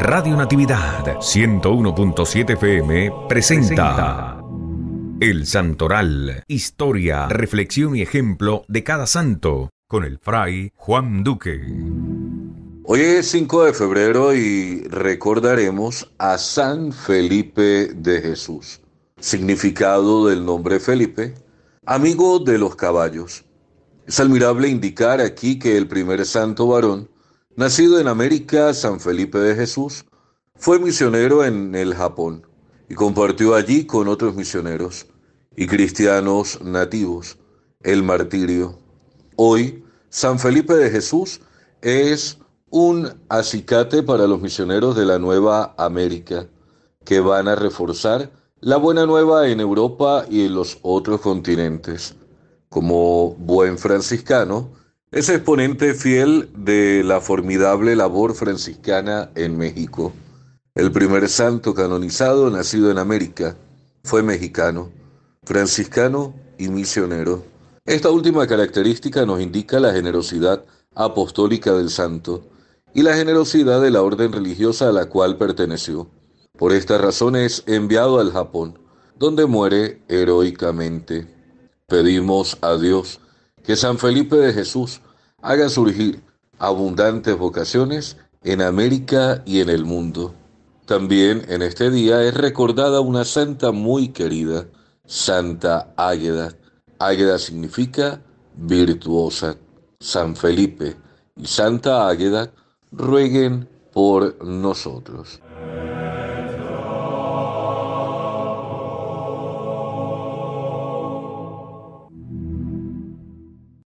Radio Natividad 101.7 FM presenta El Santoral, historia, reflexión y ejemplo de cada santo, con el fray Juan Duque. Hoy es 5 de febrero y recordaremos a San Felipe de Jesús. Significado del nombre Felipe, amigo de los caballos. Es admirable indicar aquí que el primer santo varón Nacido en América, San Felipe de Jesús fue misionero en el Japón y compartió allí con otros misioneros y cristianos nativos el martirio. Hoy, San Felipe de Jesús es un acicate para los misioneros de la Nueva América que van a reforzar la buena nueva en Europa y en los otros continentes. Como buen franciscano, es exponente fiel de la formidable labor franciscana en México. El primer santo canonizado, nacido en América, fue mexicano, franciscano y misionero. Esta última característica nos indica la generosidad apostólica del santo y la generosidad de la orden religiosa a la cual perteneció. Por esta razón es enviado al Japón, donde muere heroicamente. Pedimos a Dios que San Felipe de Jesús haga surgir abundantes vocaciones en América y en el mundo. También en este día es recordada una santa muy querida, Santa Águeda. Águeda significa virtuosa. San Felipe y Santa Águeda rueguen por nosotros.